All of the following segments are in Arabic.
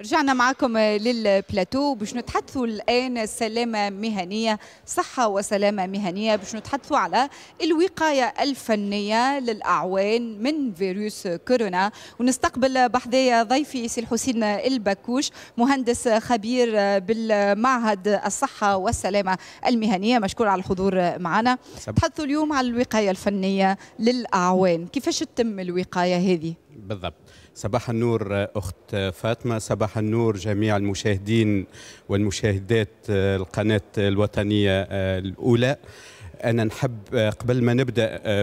رجعنا معكم للبلاتو باش نتحدثوا الان سلامه مهنيه صحه وسلامه مهنيه باش نتحدثوا على الوقايه الفنيه للاعوان من فيروس كورونا ونستقبل بحذايا ضيفي سي الحسين البكوش مهندس خبير بالمعهد الصحه والسلامه المهنيه مشكور على الحضور معنا تحدثوا اليوم على الوقايه الفنيه للاعوان كيفاش تتم الوقايه هذه بالضبط صباح النور آه، أخت فاطمة صباح النور جميع المشاهدين والمشاهدات آه، القناة الوطنية آه، الأولى أنا نحب قبل ما نبدأ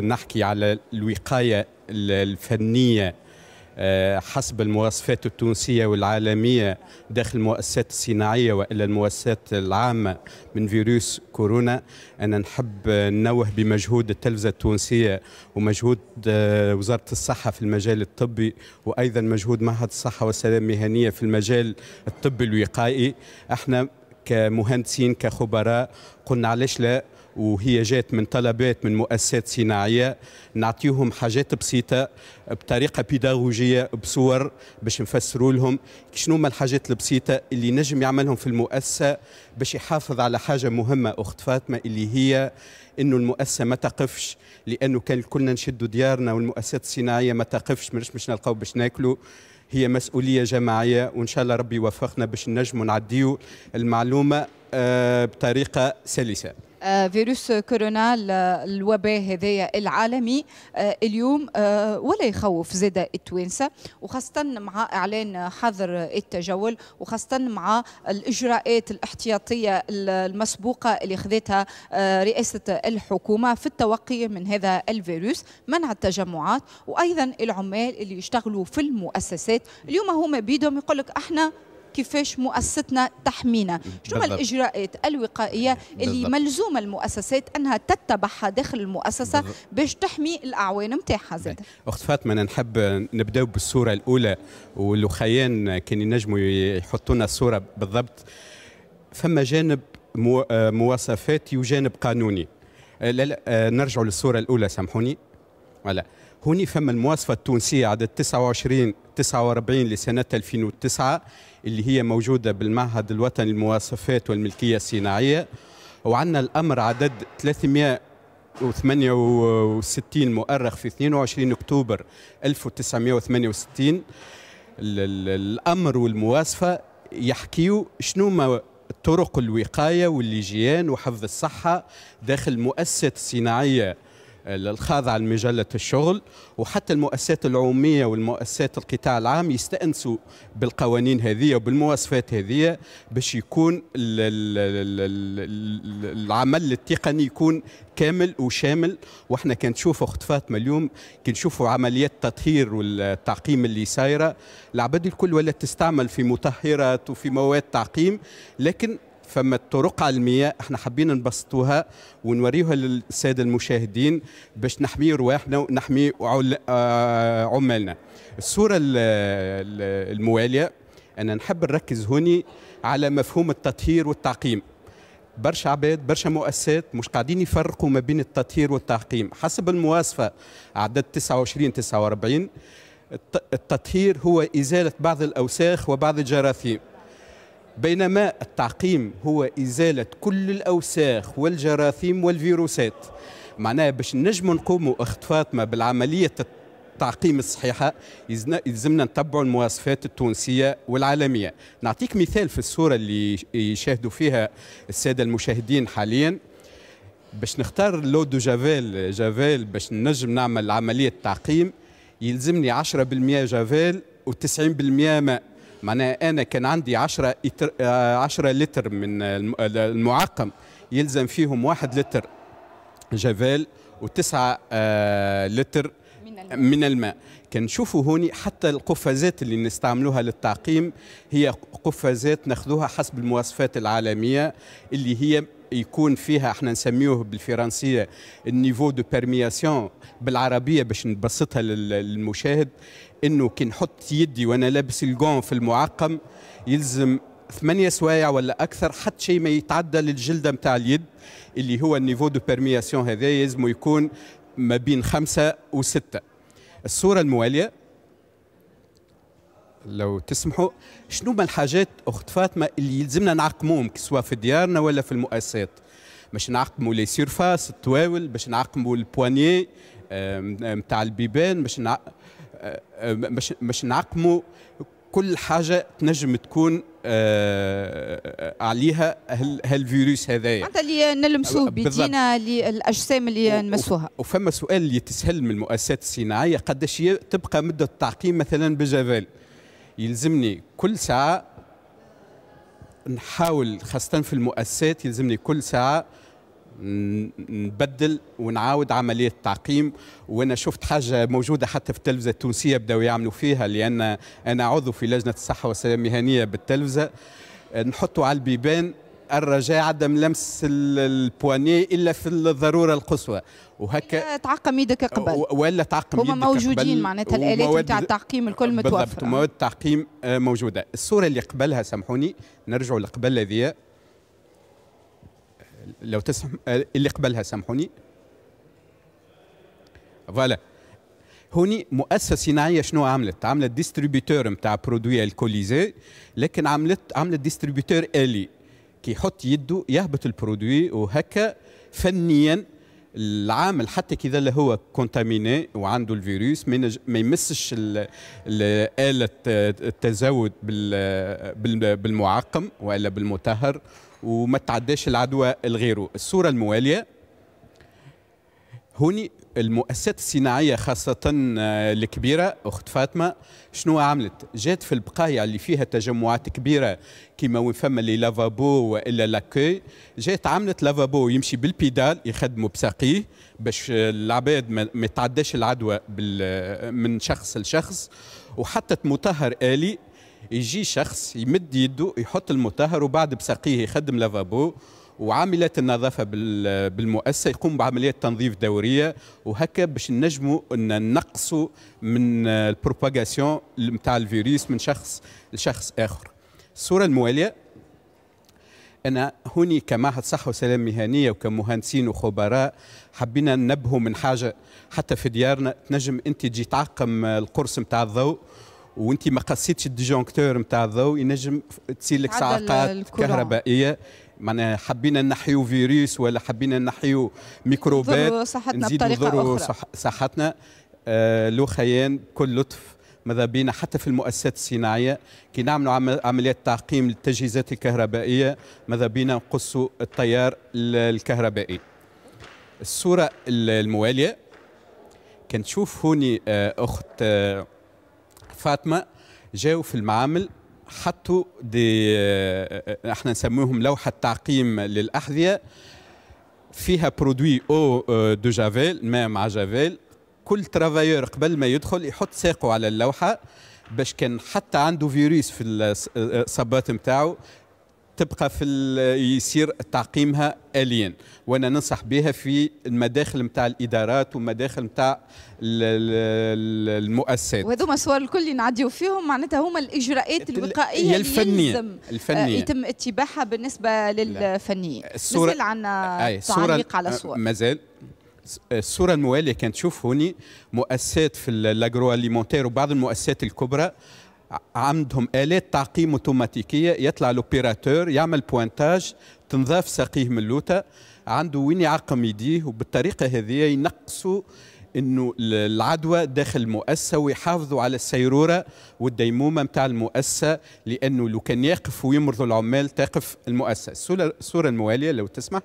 نحكي على الوقاية الفنية آه، حسب المواصفات التونسية والعالمية داخل المؤسسات الصناعية وإلا المؤسسات العامة من فيروس كورونا أنا نحب ننوه بمجهود التلفزة التونسية ومجهود آه، وزارة الصحة في المجال الطبي وأيضا مجهود معهد الصحة والسلامة المهنية في المجال الطبي الوقائي احنا كمهندسين كخبراء قلنا علاش لا وهي جات من طلبات من مؤسسات صناعيه نعطيهم حاجات بسيطه بطريقه بيداغوجيه بصور باش نفسروا لهم شنو هما الحاجات البسيطه اللي نجم يعملهم في المؤسسه باش يحافظ على حاجه مهمه اخت فاطمه اللي هي انه المؤسسه ما تقفش لانه كان كلنا نشدوا ديارنا والمؤسسات الصناعيه ما تقفش مش مش نلقاو باش ناكلوا هي مسؤوليه جماعيه وان شاء الله ربي يوفقنا باش نجموا نعديو المعلومه آه، بطريقه سلسه آه، فيروس كورونا الوباء هذايا العالمي آه، اليوم آه، ولا يخوف زاد التوانسه وخاصه مع اعلان حظر التجول وخاصه مع الاجراءات الاحتياطيه المسبوقه اللي خذتها رئاسه الحكومه في التوقي من هذا الفيروس منع التجمعات وايضا العمال اللي يشتغلوا في المؤسسات اليوم هما بيدهم يقول لك احنا كيفاش مؤسستنا تحمينا شنو الاجراءات الوقائيه اللي بالضبط. ملزومه المؤسسات انها تتبعها داخل المؤسسه باش تحمي الاعوان نتاعها زاد اخت فاطمه انا نحب نبداو بالصوره الاولى والخيان كان ينجموا يحطوا لنا الصوره بالضبط فما جانب مواصفاتي وجانب قانوني آه، لا لا آه، نرجع للصوره الاولى سامحوني ولا هوني فما المواصفه التونسيه عدد 29 49 لسنه 2009 اللي هي موجودة بالمعهد الوطني للمواصفات والملكية الصناعية وعندنا الأمر عدد 368 مؤرخ في 22 أكتوبر 1968 الأمر والمواصفة يحكيوا شنو ما طرق الوقاية واللجيان وحفظ الصحة داخل مؤسسة صناعية الخاضعة لمجلة الشغل وحتى المؤسسات العمومية والمؤسسات القطاع العام يستأنسوا بالقوانين هذه وبالمواصفات هذه باش يكون العمل التقني يكون كامل وشامل واحنا كنشوفوا اخت فاطمه اليوم كنشوفوا عمليات التطهير والتعقيم اللي سايره العباد الكل ولا تستعمل في مطهرات وفي مواد تعقيم لكن فما الطرق على المياه احنا حابين نبسطوها ونوريوها للساده المشاهدين باش نحمي رواحنا ونحمي آه، عمالنا الصوره المواليه انا نحب نركز هوني على مفهوم التطهير والتعقيم برشا عباد برشا مؤسسات مش قاعدين يفرقوا ما بين التطهير والتعقيم حسب المواصفه عدد 29 49 التطهير هو ازاله بعض الاوساخ وبعض الجراثيم بينما التعقيم هو إزالة كل الأوساخ والجراثيم والفيروسات معناها باش نجم نقوموا أخت فاطمة بالعملية التعقيم الصحيحة يلزمنا نتبعوا المواصفات التونسية والعالمية نعطيك مثال في الصورة اللي يشاهدوا فيها السادة المشاهدين حالياً باش نختار لودو جافيل جافيل باش نجم نعمل عمليه تعقيم يلزمني 10% جافيل و90% ماء معناها انا كان عندي 10 10 آه، لتر من المعقم يلزم فيهم واحد لتر جافيل وتسعة آه، لتر من الماء, من الماء. كنشوفوا هوني حتى القفازات اللي نستعملوها للتعقيم هي قفازات ناخذوها حسب المواصفات العالميه اللي هي يكون فيها احنا نسميوه بالفرنسيه النيفو دو بيرمياسيون بالعربيه باش نبسطها للمشاهد انه كي نحط يدي وانا لابس الجون في المعقم يلزم ثمانية سوايع ولا أكثر حتى شيء ما يتعدى للجلدة متاع اليد اللي هو النيفو دو بيرمياسيون هذا يلزم يكون ما بين خمسة وستة الصورة الموالية لو تسمحوا شنو ما الحاجات أخت فاطمة اللي يلزمنا نعقموهم سواء في ديارنا ولا في المؤسسات باش نعقموا لي سيرفاس التواول باش نعقموا البوانيي نتاع البيبان باش نعقموا باش آه، آه، باش نعقموا كل حاجه تنجم تكون آه، عليها هالفيروس هذايا معناتها اللي نلمسوه بيدينا الاجسام اللي نمسوها وفما سؤال اللي تسهل من المؤسسات الصناعيه قداش تبقى مده التعقيم مثلا بجبال يلزمني كل ساعه نحاول خاصه في المؤسسات يلزمني كل ساعه نبدل ونعاود عمليه التعقيم وانا شفت حاجه موجوده حتى في التلفزه التونسيه بداوا يعملوا فيها لان انا عضو في لجنه الصحه والسلامه المهنيه بالتلفزه نحطوا على البيبان الرجاء عدم لمس البواني الا في الضروره القصوى وهكا تعقم يدك قبل ولا تعقم هما يدك موجودين معناتها الالات نتاع التعقيم الكل متوفره بالضبط مواد التعقيم آه، موجوده الصوره اللي قبلها سامحوني نرجعوا لقبل هذه لو تسمح اللي قبلها سامحوني فوالا هوني مؤسسه صناعيه شنو عملت؟ عملت ديستريبيتور نتاع برودوي الكوليزي لكن عملت عملت ديستريبيتور الي كي يحط يده يهبط البرودوي وهكا فنيا العامل حتى كذا اللي هو كونتاميني وعنده الفيروس ما يمسش آلة التزاود بالمعقم ولا بالمطهر وما تعداش العدوى لغيره الصورة الموالية هوني المؤسسات الصناعيه خاصه آه، الكبيره اخت فاطمه شنو عملت؟ جات في البقايع اللي فيها تجمعات كبيره كيما وين فما لي لافابو والا لاكوي جات عملت لافابو يمشي بالبيدال يخدموا بساقيه باش العباد ما يتعداش العدوى من شخص لشخص وحطت مطهر الي يجي شخص يمد يده يحط المطهر وبعد بساقيه يخدم لافابو وعاملات النظافه بالمؤسسه يقوم بعمليات تنظيف دوريه وهكا باش نجموا ان نقصوا من البروباغاسيون نتاع الفيروس من شخص لشخص اخر الصوره المواليه انا هوني كمعهد صحه وسلام مهنيه وكمهندسين وخبراء حبينا ننبهوا من حاجه حتى في ديارنا تنجم انت تجي تعقم القرص نتاع الضوء وانت ما قصيتش الديجونكتور نتاع الضوء ينجم تصير لك صعقات كهربائيه معنا حبينا نحيو فيروس ولا حبينا نحيو ميكروبات نزيدوا نضروا صحتنا آه خيان بكل لطف ماذا بينا حتى في المؤسسات الصناعيه كي نعملوا عمليات تعقيم للتجهيزات الكهربائيه ماذا بينا نقصوا التيار الكهربائي الصوره المواليه كنشوف هوني آه، اخت آه، فاطمه جاو في المعامل حطوا دي آه، احنا نسموهم لوحه تعقيم للاحذيه فيها برودوي او دو جافيل ماء مع جافيل كل ترافايور قبل ما يدخل يحط ساقه على اللوحه باش كان حتى عنده فيروس في الصبات آه، آه، نتاعو تبقى في يصير تعقيمها اليا وانا ننصح بها في المداخل نتاع الادارات والمداخل نتاع المؤسسات وهذوما صور الكل اللي نعديو فيهم معناتها هما الاجراءات الوقائيه الفنية. الفنيه يلزم آه، الفنيه يتم اتباعها بالنسبه للفنيين الصورة مازال عندنا آه، آه، تعليق على صور مازال الصوره المواليه كان تشوف هوني مؤسسات في الاجرو اليمونتير وبعض المؤسسات الكبرى عندهم آلات تعقيم اوتوماتيكية يطلع لوبيراتور يعمل بوينتاج تنظاف ساقيه من اللوتا عنده وين يعقم يديه وبالطريقة هذه ينقصوا انه العدوى داخل المؤسسه ويحافظوا على السيروره والديمومه نتاع المؤسسه لانه لو كان يقف ويمرضوا العمال تقف المؤسسه الصوره المواليه لو تسمح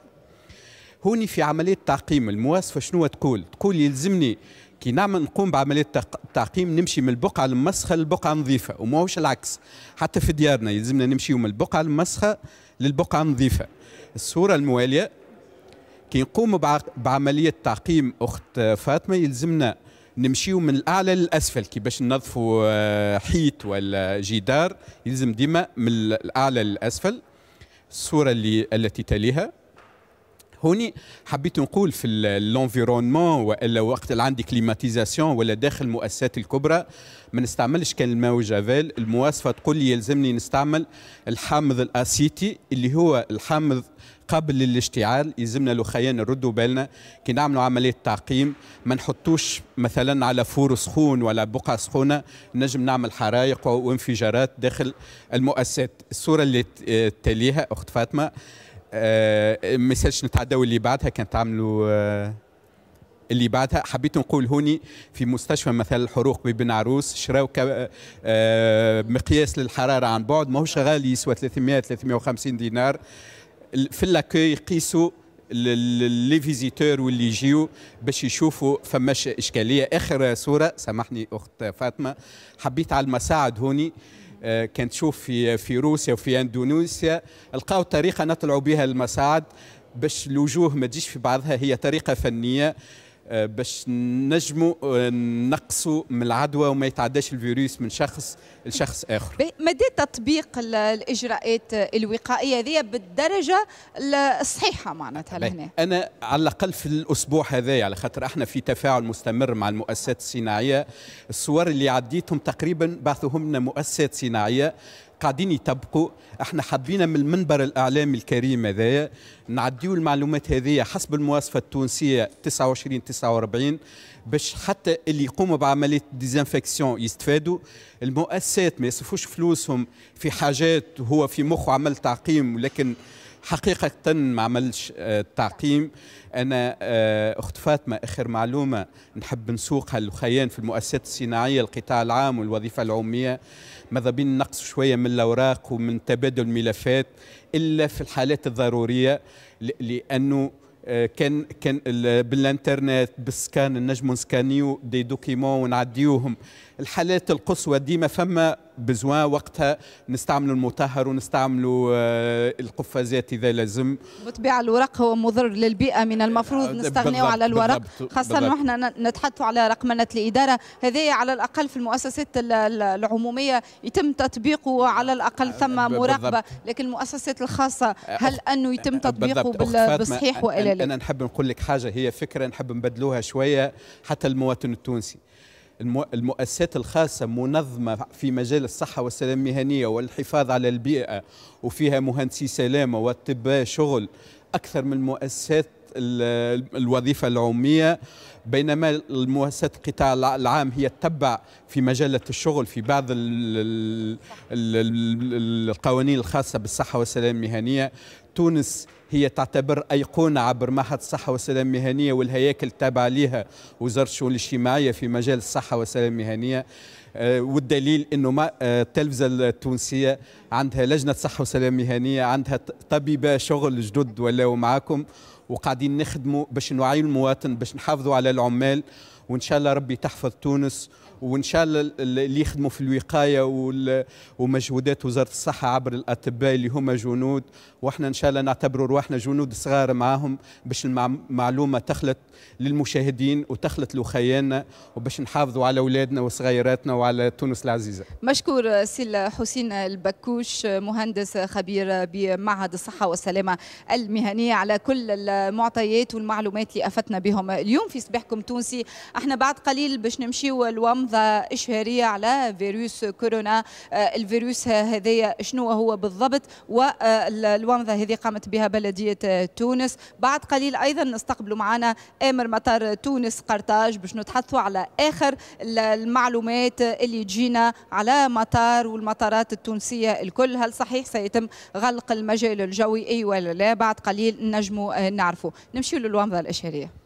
هوني في عمليه تعقيم المواصفه شنو تقول تقول يلزمني كي نعمل نقوم بعمليه التعقيم نمشي من البقعه الممسخه للبقعه النظيفه وماهوش العكس حتى في ديارنا يلزمنا نمشيو من البقعه الممسخه للبقعه النظيفه الصوره المواليه كي نقوم بعمليه تعقيم اخت فاطمه يلزمنا نمشيو من الاعلى للاسفل كي باش ننظفوا آه، حيط ولا جدار يلزم ديما من الاعلى للاسفل الصوره اللي التي تليها هوني حبيت نقول في الانفيرونمون والا وقت اللي عندي كليماتيزاسيون ولا داخل المؤسسات الكبرى ما نستعملش كان الماء وجافيل المواصفه تقول لي يلزمني نستعمل الحامض الاسيتي اللي هو الحامض قبل الاشتعال يلزمنا لو خيان نردوا بالنا كي نعملوا عمليه تعقيم ما نحطوش مثلا على فور سخون ولا بقعه سخونه نجم نعمل حرائق وانفجارات داخل المؤسسات الصوره اللي تليها اخت فاطمه آه، ما نتعداو اللي بعدها كان تعملوا آه، اللي بعدها حبيت نقول هوني في مستشفى مثلا الحروق ببن عروس شراو آه، مقياس للحراره عن بعد ماهوش غالي يسوى 300 350 دينار في اللاكوي يقيسوا لي فيزيتور واللي يجيو باش يشوفوا فماش اشكاليه اخر صوره سامحني اخت فاطمه حبيت على المساعد هوني آه، تشوف في في روسيا وفي اندونيسيا لقاو طريقه نطلعوا بها المصاعد باش الوجوه ما تجيش في بعضها هي طريقه فنيه آه، باش نجموا آه، نقصوا من العدوى وما يتعداش الفيروس من شخص لشخص اخر مدى تطبيق الاجراءات الوقائيه هذه بالدرجه الصحيحه معناتها لهنا انا على الاقل في الاسبوع هذا على خاطر احنا في تفاعل مستمر مع المؤسسات الصناعيه الصور اللي عديتهم تقريبا بعثوهم لنا مؤسسات صناعيه قاعدين يطبقوا احنا حبينا من المنبر الاعلامي الكريم هذا نعديو المعلومات هذه حسب المواصفه التونسيه 29 49 باش حتى اللي يقوموا بعمليه ديزانفكسيون يستفادوا المؤسسات ما يصرفوش فلوسهم في حاجات هو في مخه عمل تعقيم ولكن حقيقة ما عملش آه، تعقيم أنا آه، أخت فاطمة آخر معلومة نحب نسوقها للخيان في المؤسسات الصناعية القطاع العام والوظيفة العمومية ماذا بين نقص شوية من الأوراق ومن تبادل الملفات إلا في الحالات الضرورية لأنه آه، كان كان بالانترنت بالسكان نجمو نسكانيو دي دوكيمون ونعديوهم الحالات القصوى ديما فما بزوان وقتها نستعملوا المطهر ونستعملوا آه، القفازات اذا لازم بالطبيعه الورق هو مضر للبيئه من المفروض آه، نستغنيو على الورق خاصه احنا نتحدث على رقمنه الاداره هذه على الاقل في المؤسسات العموميه يتم تطبيقه على الاقل آه، ثم مراقبه لكن المؤسسات الخاصه هل انه يتم تطبيقه بالصحيح والا لا انا نحب نقول لك حاجه هي فكره نحب نبدلوها شويه حتى المواطن التونسي المؤسسات الخاصة منظمة في مجال الصحة والسلامة المهنية والحفاظ على البيئة وفيها مهندسي سلامة واطباء شغل أكثر من المؤسسات الوظيفة العمومية بينما المؤسسات القطاع العام هي تتبع في مجلة الشغل في بعض القوانين الخاصة بالصحة والسلامة المهنية تونس هي تعتبر أيقونة عبر معهد الصحة والسلامة المهنية والهياكل التابعة لها وزارة الشؤون الاجتماعية في مجال الصحة والسلامة المهنية آه، والدليل انه ما آه، التلفزه التونسيه عندها لجنه صحه وسلامه مهنيه عندها طبيبه شغل جدد ولا معاكم وقاعدين نخدموا باش نوعي المواطن باش نحافظوا على العمال وان شاء الله ربي تحفظ تونس وان شاء الله اللي يخدموا في الوقايه ومجهودات وزاره الصحه عبر الاطباء اللي هما جنود واحنا ان شاء الله نعتبروا رواحنا جنود صغار معاهم باش المعلومه تخلط للمشاهدين وتخلط لخيالنا وباش نحافظوا على اولادنا وصغيراتنا وعلى تونس العزيزه. مشكور سي حسين البكوش مهندس خبير بمعهد الصحه والسلامه المهنيه على كل المعطيات والمعلومات اللي افتنا بهم اليوم في صباحكم تونسي احنا بعد قليل باش نمشيو الومض لحظة إشهارية على فيروس كورونا آه، الفيروس هذايا شنو هو بالضبط والومضة هذه قامت بها بلدية آه، تونس بعد قليل أيضا نستقبلوا معنا آمر مطار تونس قرطاج باش نتحدثوا على آخر المعلومات اللي تجينا على مطار والمطارات التونسية الكل هل صحيح سيتم غلق المجال الجوي أي أيوة ولا لا بعد قليل نجموا آه، نعرفوا نمشي للومضة الإشهارية